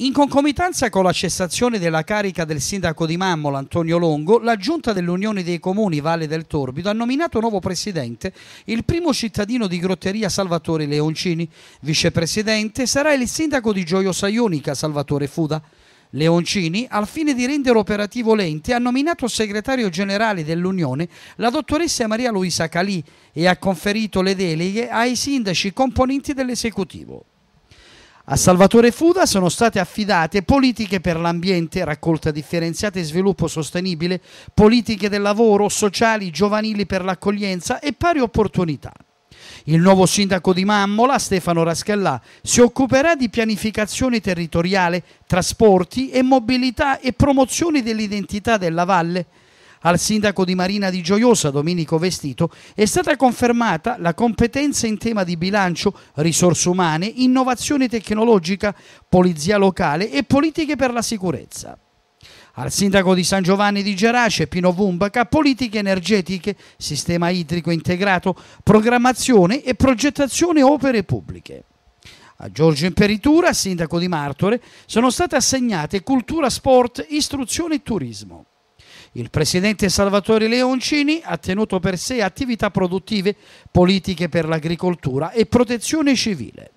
In concomitanza con la cessazione della carica del sindaco di Mammola Antonio Longo, la giunta dell'Unione dei Comuni Valle del Torbido ha nominato nuovo presidente il primo cittadino di Grotteria Salvatore Leoncini. Vicepresidente sarà il sindaco di Gioiosa Ionica Salvatore Fuda. Leoncini, al fine di rendere operativo l'ente, ha nominato segretario generale dell'Unione la dottoressa Maria Luisa Calì e ha conferito le deleghe ai sindaci componenti dell'esecutivo. A Salvatore Fuda sono state affidate politiche per l'ambiente, raccolta differenziata e sviluppo sostenibile, politiche del lavoro, sociali, giovanili per l'accoglienza e pari opportunità. Il nuovo sindaco di Mammola, Stefano Raschellà, si occuperà di pianificazione territoriale, trasporti e mobilità e promozione dell'identità della valle, al sindaco di Marina di Gioiosa, Domenico Vestito, è stata confermata la competenza in tema di bilancio, risorse umane, innovazione tecnologica, polizia locale e politiche per la sicurezza. Al sindaco di San Giovanni di Gerace, Pino Vumbaca, politiche energetiche, sistema idrico integrato, programmazione e progettazione opere pubbliche. A Giorgio Imperitura, sindaco di Martore, sono state assegnate cultura, sport, istruzione e turismo. Il presidente Salvatore Leoncini ha tenuto per sé attività produttive, politiche per l'agricoltura e protezione civile.